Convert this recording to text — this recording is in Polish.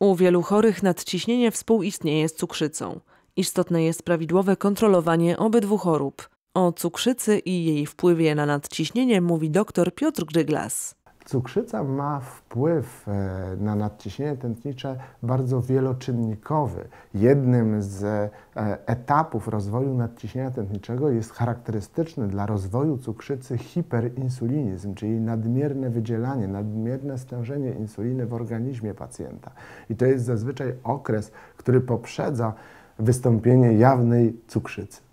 U wielu chorych nadciśnienie współistnieje z cukrzycą. Istotne jest prawidłowe kontrolowanie obydwu chorób. O cukrzycy i jej wpływie na nadciśnienie mówi dr Piotr Gryglas. Cukrzyca ma wpływ e, na nadciśnienie tętnicze bardzo wieloczynnikowy. Jednym z e, etapów rozwoju nadciśnienia tętniczego jest charakterystyczny dla rozwoju cukrzycy hiperinsulinizm, czyli nadmierne wydzielanie, nadmierne stężenie insuliny w organizmie pacjenta. I to jest zazwyczaj okres, który poprzedza wystąpienie jawnej cukrzycy.